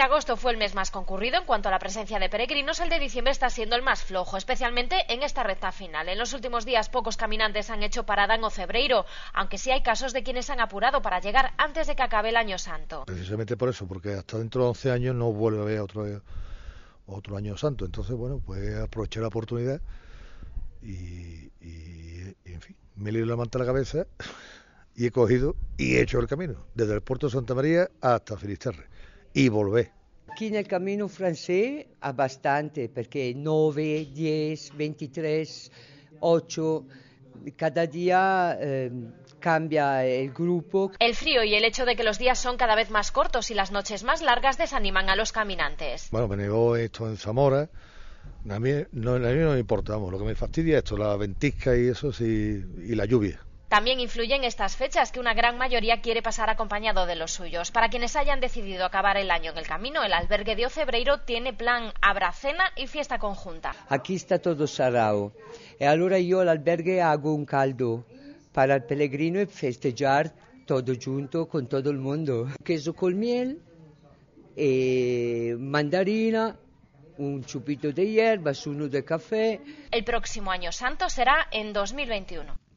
agosto fue el mes más concurrido en cuanto a la presencia de peregrinos, el de diciembre está siendo el más flojo, especialmente en esta recta final. En los últimos días pocos caminantes han hecho parada en Ocebreiro, aunque sí hay casos de quienes han apurado para llegar antes de que acabe el Año Santo. Precisamente por eso, porque hasta dentro de 11 años no vuelve a haber otro, otro Año Santo. Entonces, bueno, pues aproveché la oportunidad y, en fin, me he la la cabeza y he cogido y he hecho el camino, desde el puerto de Santa María hasta Finisterre y volver. Aquí en el camino francés a ah, bastante, porque 9, 10, 23, 8, cada día em, cambia el grupo. El frío y el hecho de que los días son cada vez más cortos y las noches más largas desaniman a los caminantes. Bueno, me negó esto en Zamora. A mí no, no me importamos. Lo que me fastidia es esto, la ventisca y eso, y la lluvia. También influyen estas fechas que una gran mayoría quiere pasar acompañado de los suyos. Para quienes hayan decidido acabar el año en el camino, el albergue de Ocebreiro tiene plan abracena y fiesta conjunta. Aquí está todo sarao. Y ahora yo al albergue hago un caldo para el peregrino y festejar todo junto con todo el mundo. Queso con miel, eh, mandarina un chupito de hierbas, uno de café. El próximo año santo será en 2021.